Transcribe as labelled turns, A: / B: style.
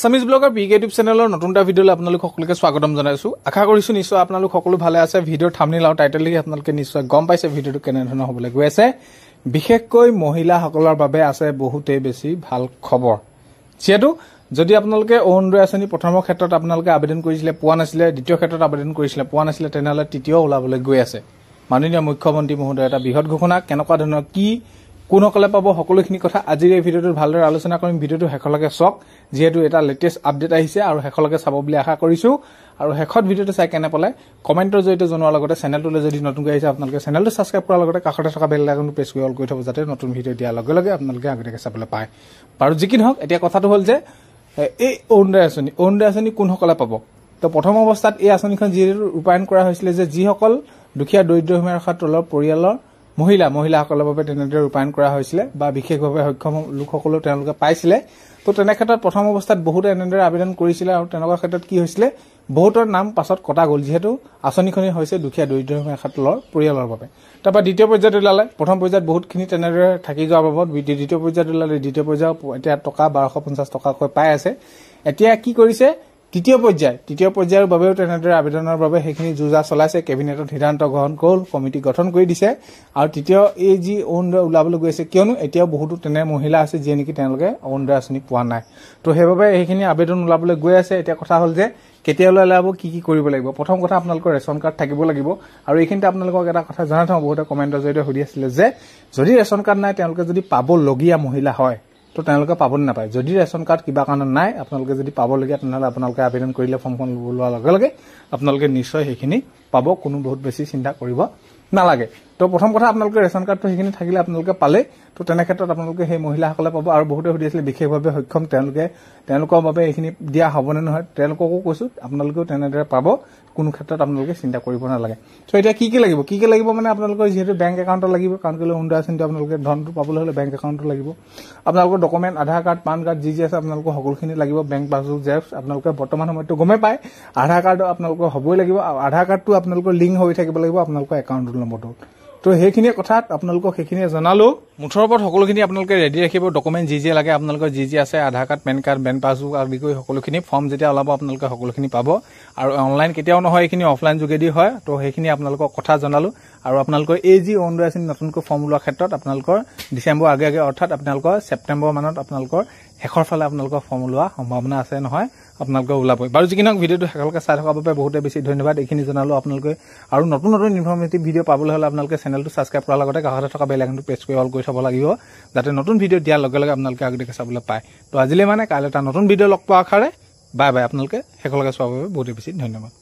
A: Assamese ব্লগৰ P K YouTube চেনেলৰ নতুন এটা ভিডিঅ'লৈ আপোনালোক সকলোকে স্বাগতম জনাইছো আশা কৰিছো নিশ্চয় আপোনালোক সকলো ভালে আছে ভিডিঅ'ৰ থামনিল আৰু টাইটেল লিখি আপোনালোকে নিশ্চয় গম পাইছে ভিডিঅ'টো কেনেধৰণৰ হবলৈ গৈ আছে বিশেষকৈ মহিলাসকলৰ বাবে আছে বহুতেই বেছি ভাল খবৰ যিহেতু যদি আপোনালোকে অৰুণোদয় আঁচনি প্ৰথমৰ ক্ষেত্ৰত আপোনালোকে আবেদন কৰিছিলে পোৱা নাছিলে দ্বিতীয় ক্ষেত্ৰত আবেদন কৰিছিলে পোৱা নাছিলে তেনেহ'লে তৃতীয় ওলাবলৈ গৈ আছে মাননীয় মুখ্যমন্ত্ৰী মহোদয় এটা বৃহৎ ঘোষণা কেনেকুৱা ধৰণৰ কি কোনসকলে পাব সকলোখিনি কথা আজিৰ এই ভিডিঅ'টোত ভালদৰে আলোচনা কৰিম ভিডিঅ'টো শেষলৈকে চাওক যিহেতু এটা লেটেষ্ট আপডেট আহিছে আৰু শেষলৈকে চাব বুলি আশা কৰিছোঁ আৰু শেষত ভিডিঅ'টো চাই কেনে পালে কমেণ্টৰ জৰিয়তে জনোৱাৰ লগতে চেনেলটোলৈ যদি নতুনকৈ আহিছে আপোনালোকে চেনেলটো ছাবস্ক্ৰাইব কৰাৰ লগতে কাষতে থকা বেল আইকনটো প্ৰেছ কৰি অল কৰি থ'ব যাতে নতুন ভিডিঅ' দিয়াৰ লগে লগে আপোনালোকে আগতীয়াকৈ চাবলৈ পায় বাৰু যি কি নহওক এতিয়া কথাটো হ'ল যে এই অৰুণোদয় আঁচনি অৰুণোদয় আঁচনি কোনসকলে পাব তো প্ৰথম অৱস্থাত এই আঁচনিখন যিহেতু ৰূপায়ণ কৰা হৈছিলে যে যিসকল দুখীয়া দৰিদ্ৰ সীমা ৰখাৰ তলৰ পৰিয়ালৰ মহিলা মহিলাসকলৰ বাবে তেনেদৰে ৰূপায়ণ কৰা হৈছিলে বা বিশেষভাৱে সক্ষম লোকসকলেও তেওঁলোকে পাইছিলে তো তেনেক্ষেত্ৰত প্ৰথম অৱস্থাত বহুতে এনেদৰে আবেদন কৰিছিলে আৰু তেনেকুৱা ক্ষেত্ৰত কি হৈছিলে বহুতৰ নাম পাছত কটা গ'ল যিহেতু আঁচনিখনেই হৈছে দুখীয়া দৰিদ্ৰসীমা ৰেখাতলৰ পৰিয়ালৰ বাবে তাৰপৰা দ্বিতীয় পৰ্যায়ত ওলালে প্ৰথম পৰ্যায়ত বহুতখিনি তেনেদৰে থাকি যোৱাৰ বাবদ দ্বিতীয় পৰ্যায়ত ওলালে দ্বিতীয় পৰ্যায়ত এতিয়া টকা বাৰশ পঞ্চাছ টকাকৈ পাই আছে এতিয়া কি কৰিছে তৃতীয় পৰ্যায় তৃতীয় পৰ্যায়ৰ বাবেও তেনেদৰে আবেদনৰ বাবে সেইখিনি যুঁজা চলাইছে কেবিনেটত সিদ্ধান্ত গ্ৰহণ কৰ কমিটি গঠন কৰি দিছে আৰু তৃতীয় এই যি অৰুণোদয় ওলাবলৈ গৈছে কিয়নো এতিয়াও বহুতো তেনে মহিলা আছে যিয়ে নেকি তেওঁলোকে অৰুণোদয় আঁচনি পোৱা নাই তো সেইবাবে এইখিনি আবেদন ওলাবলৈ গৈ আছে এতিয়া কথা হ'ল যে কেতিয়ালৈ ওলাব কি কি কৰিব লাগিব প্ৰথম কথা আপোনালোকৰ ৰেচন কাৰ্ড থাকিব লাগিব আৰু এইখিনিতে আপোনালোকক এটা কথা জনাই থওঁ বহুতে কমেণ্টৰ জৰিয়তে সুধি আছিলে যে যদি ৰেচন কাৰ্ড নাই তেওঁলোকে যদি পাবলগীয়া মহিলা হয় তো তেওঁলোকে পাবলৈ নাপায় যদি ৰেচন কাৰ্ড কিবা কাৰণে নাই আপোনালোকে যদি পাবলগীয়া তেনেহ'লে আপোনালোকে আবেদন কৰিলে ফৰ্মখন লোৱাৰ লগে লগে আপোনালোকে নিশ্চয় সেইখিনি পাব কোনো বহুত বেছি চিন্তা কৰিব নালাগে তো প্ৰথম কথা আপোনালোকে ৰেচন কাৰ্ডটো সেইখিনি থাকিলে আপোনালোকে পালে তো তেনে ক্ষেত্ৰত আপোনালোকে সেই মহিলাসকলে পাব আৰু বহুতে সুধি আছিলে বিশেষভাৱে সক্ষম তেওঁলোকে তেওঁলোকৰ বাবে এইখিনি দিয়া হ'বনে নহয় তেওঁলোককো কৈছো আপোনালোকেও তেনেদৰে পাব কোনো ক্ষেত্ৰত আপোনালোকে চিন্তা কৰিব নালাগে চ' এতিয়া কি কি লাগিব কি কি লাগিব মানে আপোনালোকৰ যিহেতু বেংক একাউণ্টত লাগিব কাৰণ কেলৈ অৰুণোদয় আঁচনিটো আপোনালোকে ধনটো পাবলৈ হ'লে বেংক একাউণ্টটো লাগিব আপোনালোকৰ document Aadhaar card PAN card যি যি আছে আপোনালোকৰ সকলোখিনি লাগিব বেংক পাছবুক জেৰ আপোনালোকে বৰ্তমান সময়তো গমেই পায় আধাৰ কাৰ্ড আপোনালোকৰ হ'বই লাগিব আৰু আধাৰ কাৰ্ডটো আপোনালোকৰ লিংক হৈ থাকিব লাগিব আপোনালোকৰ একাউণ্টৰ নম্বৰটো তো সেইখিনিয়ে কথা আপোনালোকক সেইখিনিয়ে জনালোঁ মুঠৰ ওপৰত সকলোখিনি আপোনালোকে ৰেডি ৰাখিব ডকুমেণ্ট যি যি লাগে আপোনালোকৰ যি যি আছে Aadhaar card PAN card bank passbook আদি কৰি সকলোখিনি ফৰ্ম যেতিয়া ওলাব আপোনালোকে সকলোখিনি পাব আৰু অনলাইন কেতিয়াও নহয় এইখিনি অফলাইন যোগেদি হয় তো সেইখিনি আপোনালোকক কথা জনালোঁ আৰু আপোনালোকৰ এই যি অৰুণোদয় আঁচনি নতুনকৈ ফৰ্ম ওলোৱাৰ ক্ষেত্ৰত আপোনালোকৰ ডিচেম্বৰ আগে আগে অৰ্থাৎ আপোনালোকৰ ছেপ্টেম্বৰ মানত আপোনালোকৰ শেষৰ ফালে আপোনালোকৰ ফৰ্ম ওলোৱা সম্ভাৱনা আছে নহয় আপোনালোকে ওলাবই বাৰু যি কি নহওক ভিডিঅ'টো শেষলৈকে চাই থকাৰ বাবে বহুতে বেছি ধন্যবাদ এইখিনি জনালোঁ আপোনালোকে আৰু নতুন নতুন ইনফৰ্মেটিভ ভিডিঅ' পাবলৈ হ'লে আপোনালোকে চেনেলটো ছাবস্ক্ৰাইব কৰাৰ লগতে কাষতে থকা বেল আইকনটো প্ৰেছ কৰি অল কৰি থ'ব লাগিব যাতে নতুন ভিডিঅ' দিয়াৰ লগে লগে আপোনালোকে আগতীয়াকৈ চাবলৈ পায় তো আজিলৈ মানে কাইলৈ এটা নতুন ভিডিঅ' লগ পোৱা আশাৰে বাই বাই আপোনালোকে শেষলৈকে চোৱাৰ বাবে বহুতে বেছি ধন্যবাদ